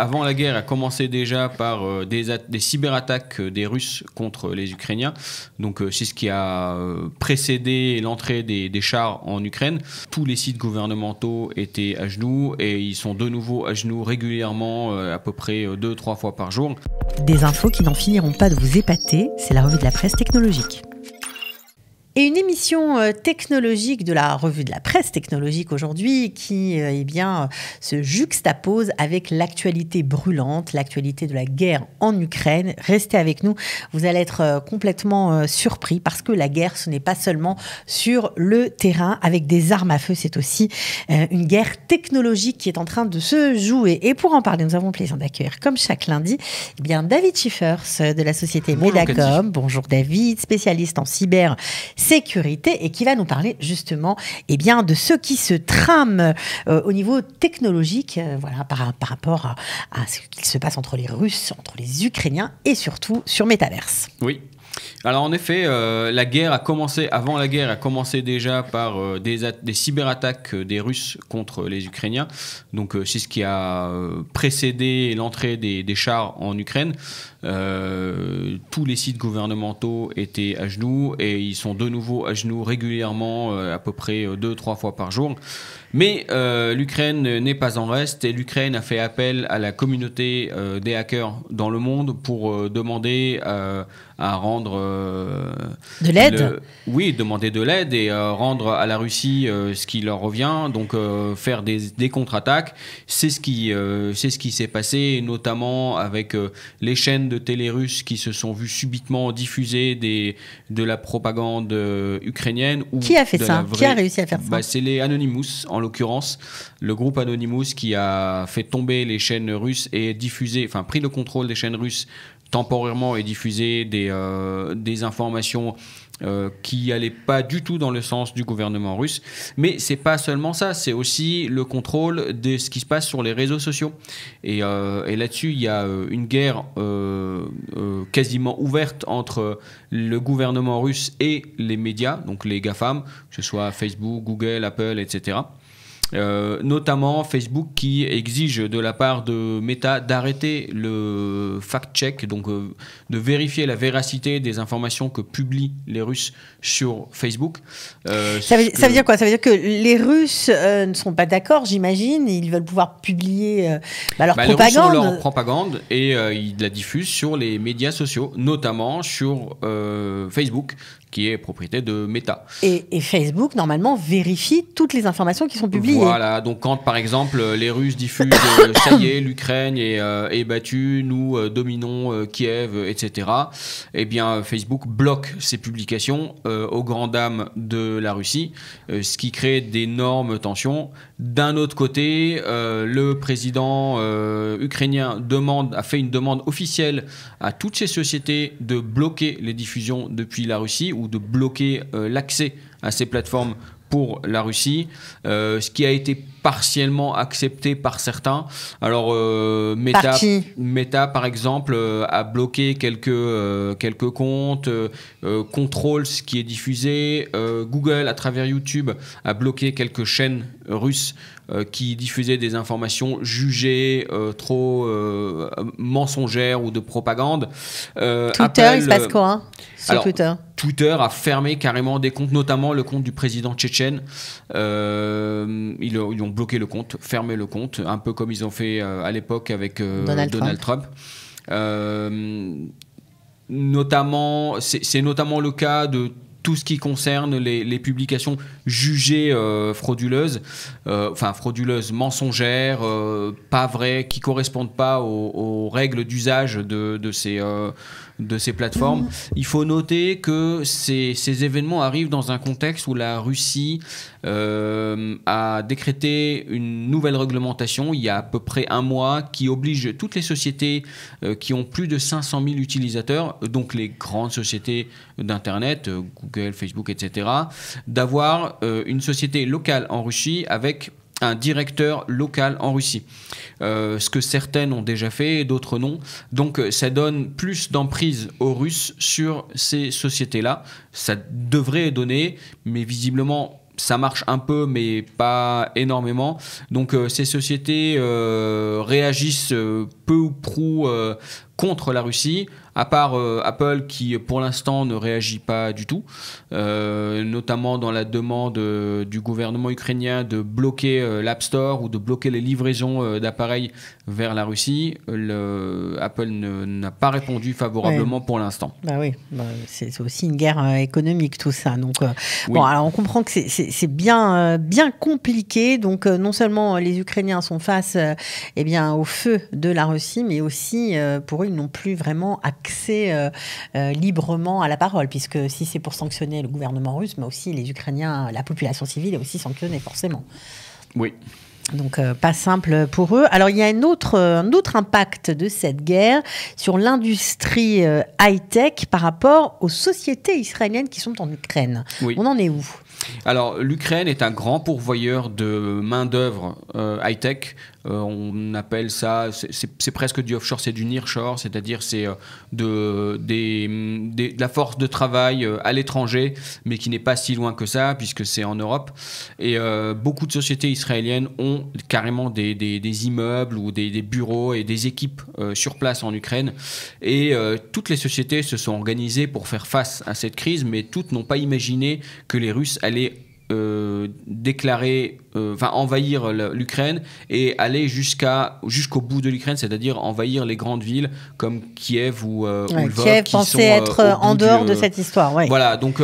avant la guerre, a commencé déjà par euh, des, cyberattaques euh, des Russes contre les Ukrainiens. Donc euh, c'est ce qui a précédé l'entrée des, des, chars en Ukraine. Tous les sites gouvernementaux étaient à genoux et ils sont de nouveau à genoux régulièrement, à peu près deux, trois fois par jour. Des infos qui n'en finiront pas de vous épater, c'est la revue de la presse technologique. Et une émission euh, technologique de la revue de la presse technologique aujourd'hui qui euh, eh bien, euh, se juxtapose avec l'actualité brûlante, l'actualité de la guerre en Ukraine. Restez avec nous, vous allez être complètement surpris parce que la guerre, ce n'est pas seulement sur le terrain avec des armes à feu, c'est aussi une guerre technologique qui est en train de se jouer. Et pour en parler, nous avons le plaisir d'accueillir, comme chaque lundi, eh bien, David Schiffers de la société Medacom. Bonjour, Bonjour David, spécialiste en cyber sécurité et qui va nous parler justement eh bien, de ce qui se trame euh, au niveau technologique euh, voilà, par, rapport à, ce qui se passe entre les Russes, entre les Ukrainiens et surtout sur Metaverse. Oui, alors en effet, euh, la guerre a commencé, avant la guerre, a commencé déjà par euh, des, des cyberattaques euh, des Russes contre les Ukrainiens. Donc c'est ce qui a précédé l'entrée des, des, chars en Ukraine. tous les sites gouvernementaux étaient à genoux et ils sont de nouveau à genoux régulièrement, à peu près deux, trois fois par jour. Mais l'Ukraine n'est pas en reste et l'Ukraine a fait appel à la communauté des hackers dans le monde pour demander à rendre euh, de l'aide. Oui, demander de l'aide et euh, rendre à la Russie euh, ce qui leur revient, donc faire des, contre-attaques. C'est ce qui c'est ce qui s'est passé, notamment avec les chaînes de télé russes qui se sont vues subitement diffuser des de la propagande ukrainienne. Ou qui a fait ça Qui a réussi à faire ça bah, C'est les Anonymous, en l'occurrence, le groupe Anonymous qui a fait tomber les chaînes russes et diffusé, enfin pris le contrôle des chaînes russes temporairement et diffuser des, euh, informations euh, qui n'allaient pas du tout dans le sens du gouvernement russe. Mais c'est pas seulement ça, c'est aussi le contrôle de ce qui se passe sur les réseaux sociaux. Et, euh, et là-dessus, il y a une guerre quasiment ouverte entre le gouvernement russe et les médias, donc les GAFAM, que ce soit Facebook, Google, Apple, etc. Euh, notamment Facebook qui exige de la part de Meta d'arrêter le fact-check, donc euh, de vérifier la véracité des informations que publient les Russes sur Facebook. Euh, ça, veut, dire quoi Ça veut dire que les Russes ne sont pas d'accord, j'imagine, ils veulent pouvoir publier bah, leur propagande. leur propagande et ils la diffusent sur les médias sociaux, notamment sur Facebook, qui est propriété de Meta. Et, et, Facebook, normalement, vérifie toutes les informations qui sont publiées. Voilà, donc quand par exemple euh, les Russes diffusent euh, ça y est, l'Ukraine est, euh, battue, nous dominons Kiev, etc., eh bien Facebook bloque ces publications aux grandes dames de la Russie, ce qui crée d'énormes tensions. D'un autre côté, le président ukrainien demande, a fait une demande officielle à toutes ces sociétés de bloquer les diffusions depuis la Russie ou de bloquer l'accès à ces plateformes pour la Russie, euh, ce qui a été partiellement accepté par certains. Alors euh, Meta, par Meta par exemple euh, a bloqué quelques quelques comptes, contrôle ce qui est diffusé. Google à travers YouTube a bloqué quelques chaînes russes euh, qui diffusait des informations jugées euh, trop euh, mensongères ou de propagande. Twitter, il se passe quoi hein, Twitter Twitter a fermé carrément des comptes, notamment le compte du président tchétchène. ils, ont bloqué le compte, fermé le compte, un peu comme ils ont fait à l'époque avec Donald, Trump. notamment, c'est notamment le cas de tout ce qui concerne les, publications jugées euh, frauduleuses, euh, enfin frauduleuses, mensongères, euh, pas vraies, qui correspondent pas aux, règles d'usage de, ces, de ces plateformes. Mm-hmm. Il faut noter que ces, ces événements arrivent dans un contexte où la Russie euh, a décrété une nouvelle réglementation il y a à peu près un mois qui oblige toutes les sociétés euh, qui ont plus de 500 000 utilisateurs, donc les grandes sociétés d'Internet, euh, Google, Facebook, etc., d'avoir une société locale en Russie avec un directeur local en Russie. ce que certaines ont déjà fait, d'autres non. Donc ça donne plus d'emprise aux Russes sur ces sociétés-là. Ça devrait donner, mais visiblement ça marche un peu, mais pas énormément. Donc euh, ces sociétés euh, réagissent euh, peu ou prou contre la Russie à part euh, Apple qui pour l'instant ne réagit pas du tout, euh, notamment dans la demande euh, du gouvernement ukrainien de bloquer l'App Store ou de bloquer les livraisons d'appareils vers la Russie, le, Apple n'a pas répondu favorablement pour l'instant. Bah oui, bah, c'est aussi une guerre économique tout ça. Donc bon, alors on comprend que c'est bien bien compliqué. Donc non seulement les Ukrainiens sont face eh bien au feu de la Russie, mais aussi pour eux ils n'ont plus vraiment accès accès euh, euh, librement à la parole, puisque si c'est pour sanctionner le gouvernement russe, mais aussi les Ukrainiens, la population civile est aussi sanctionnée forcément. Oui. Donc euh, pas simple pour eux. Alors il y a un autre, un autre impact de cette guerre sur l'industrie high-tech par rapport aux sociétés israéliennes qui sont en Ukraine. On en est où alors, l'Ukraine est un grand pourvoyeur de main-d'œuvre euh, high-tech. Euh, on appelle ça, c'est presque du offshore, c'est du nearshore, c'est-à-dire c'est euh, de, la force de travail à l'étranger, mais qui n'est pas si loin que ça, puisque c'est en Europe. Et beaucoup de sociétés israéliennes ont carrément des, immeubles ou des, bureaux et des équipes sur place en Ukraine. Et toutes les sociétés se sont organisées pour faire face à cette crise, mais toutes n'ont pas imaginé que les Russes aller euh, déclarer, euh, enfin envahir l'Ukraine et aller jusqu'à jusqu'au bout de l'Ukraine, c'est-à-dire envahir les grandes villes comme Kiev ou, euh, Kiev pensait euh, être en dehors de cette histoire. Ouais. Voilà, donc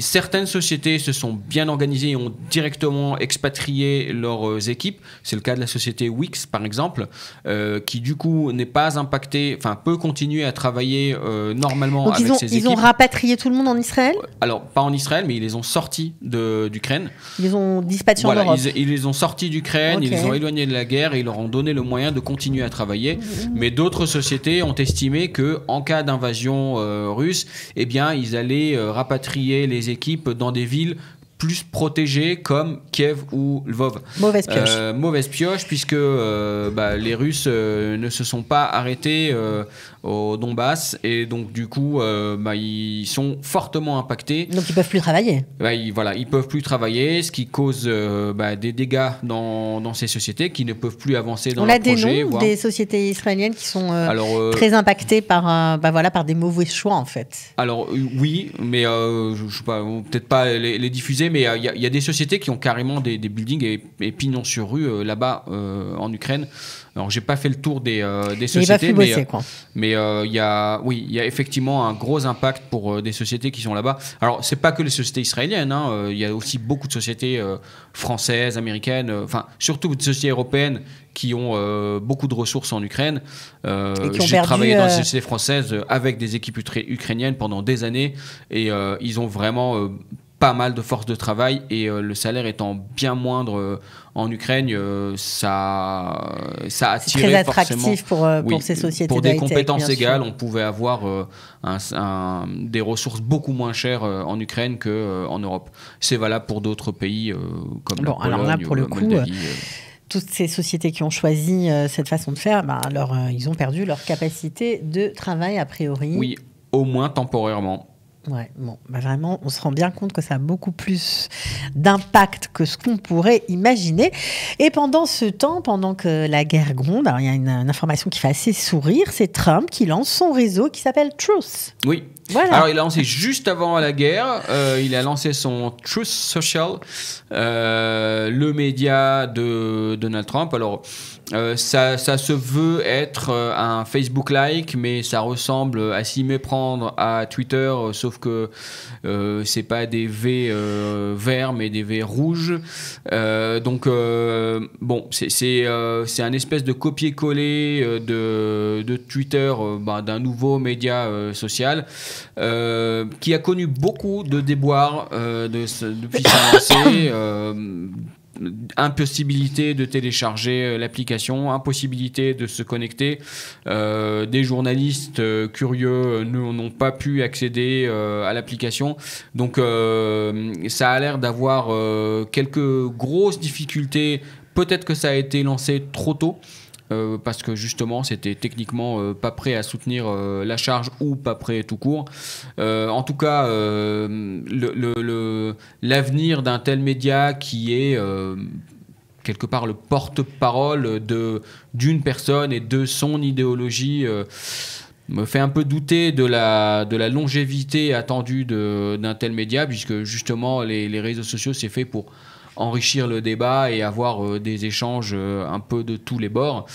certaines sociétés se sont bien organisées et ont directement expatrié leurs euh, équipes. C'est le cas de la société Wix, par exemple, euh, qui du coup n'est pas impactée, enfin peut continuer à travailler euh, normalement avec ses Ils ont rapatrié tout le monde en Israël Alors, pas en Israël, mais ils les ont sortis d'Ukraine. Ils ont dispatché en Europe. Ils, ils, les ont sortis d'Ukraine, ils ont éloigné de la guerre et ils leur ont donné le moyen de continuer à travailler. Mais d'autres sociétés ont estimé que en cas d'invasion russe, eh bien, ils allaient rapatrier les les équipes dans des villes plus protégés comme Kiev ou Lvov. Mauvaise pioche. Euh, mauvaise pioche puisque euh, bah, les Russes euh, ne se sont pas arrêtés au Donbass et donc du coup bah, ils sont fortement impactés. Donc ils peuvent plus travailler. Bah, ils, voilà, ils peuvent plus travailler, ce qui cause bah, des dégâts dans, ces sociétés qui ne peuvent plus avancer dans leur projet. On a des noms des sociétés israéliennes qui sont très impactées par voilà par des mauvais choix en fait. Alors oui, mais je, peut-être pas les diffuser mais euh, il y, a des sociétés qui ont carrément des, buildings et, pignons sur rue euh, là-bas euh, en Ukraine. Alors j'ai pas fait le tour des, sociétés, mais il mais, y a oui, il y a effectivement un gros impact pour des sociétés qui sont là-bas. Alors c'est pas que les sociétés israéliennes, hein, il y a aussi beaucoup de sociétés françaises, américaines, enfin surtout des sociétés européennes qui ont beaucoup de ressources en Ukraine. Euh, ont travaillé dans les sociétés françaises avec des équipes ukrainiennes pendant des années et ils ont vraiment pas mal de force de travail et euh, le salaire étant bien moindre euh, en Ukraine, euh, ça, ça attirait très attractif pour, ces sociétés. Pour des compétences égales, on pouvait avoir des ressources beaucoup moins chères en Ukraine qu'en Europe. C'est valable pour d'autres pays comme bon, la Pologne, alors là, pour le coup, toutes ces sociétés qui ont choisi cette façon de faire, ben, alors, ils ont perdu leur capacité de travail a priori. Oui, au moins temporairement Ouais, bon, bah vraiment, on se rend bien compte que ça a beaucoup plus d'impact que ce qu'on pourrait imaginer. Et pendant ce temps, pendant que la guerre gronde, il y a une, information qui fait assez sourire, c'est Trump qui lance son réseau qui s'appelle Truth. Oui. Voilà. Alors il a lancé juste avant la guerre, euh, il a lancé son Truth Social, euh, le média de Donald Trump. Alors euh, ça, se veut être euh, un Facebook-like, mais ça ressemble à s'y méprendre à Twitter, euh, sauf que euh, c'est pas des V verts, mais des V rouges. donc, bon, c'est un espèce de copier-coller de, Twitter, ben, d'un nouveau média social, qui a connu beaucoup de déboires de, depuis sa lancée impossibilité de télécharger euh, l'application, impossibilité de se connecter. Euh, des journalistes euh, curieux n'ont pas pu accéder à l'application. Donc ça a l'air d'avoir quelques grosses difficultés. Peut-être que ça a été lancé trop tôt. Euh, parce que justement c'était techniquement euh, pas prêt à soutenir euh, la charge ou pas prêt tout court. en tout cas, l'avenir le, d'un tel média qui est quelque part le porte-parole de d'une personne et de son idéologie me fait un peu douter de la, de la longévité attendue d'un tel média, puisque justement les, les réseaux sociaux, c'est fait pour enrichir le débat et avoir euh, des échanges euh, un peu de tous les bords.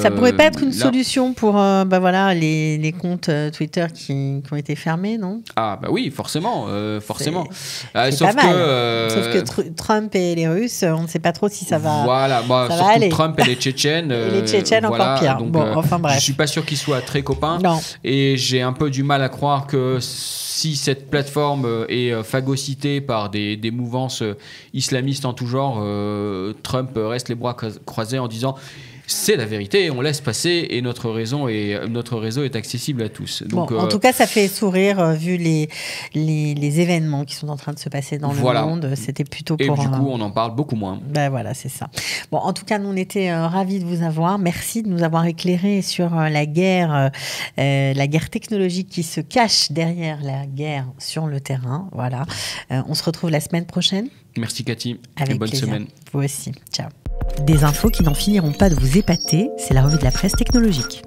ça pourrait pas être euh, une solution pour bah voilà, les, les comptes Twitter qui, qui, ont été fermés, non Ah bah oui, forcément, forcément. Ah, sauf, que, sauf que Trump et les Russes, on ne sait pas trop si ça va. Voilà, bah, surtout Trump et les Tchétchènes. les Tchétchènes encore pire. Donc, bon, enfin bref. Je suis pas sûr qu'ils soient très copains. Et j'ai un peu du mal à croire que si cette plateforme est phagocytée par des, des mouvances islamistes en tout genre, euh, Trump reste les bras croisés en disant c'est la vérité, on laisse passer et notre, raison notre réseau est accessible à tous. Donc, en euh, tout cas, ça fait sourire euh, vu les, les, événements qui sont en train de se passer dans le monde. C'était plutôt pour. Et du coup, on en parle beaucoup moins. Ben voilà, c'est ça. Bon, en tout cas, nous, on était ravis de vous avoir. Merci de nous avoir éclairé sur la guerre, la guerre technologique qui se cache derrière la guerre sur le terrain. Voilà. on se retrouve la semaine prochaine. Merci Cathy. bonne semaine. Vous aussi. Ciao. Des infos qui n'en finiront pas de vous épater, c'est la revue de la presse technologique.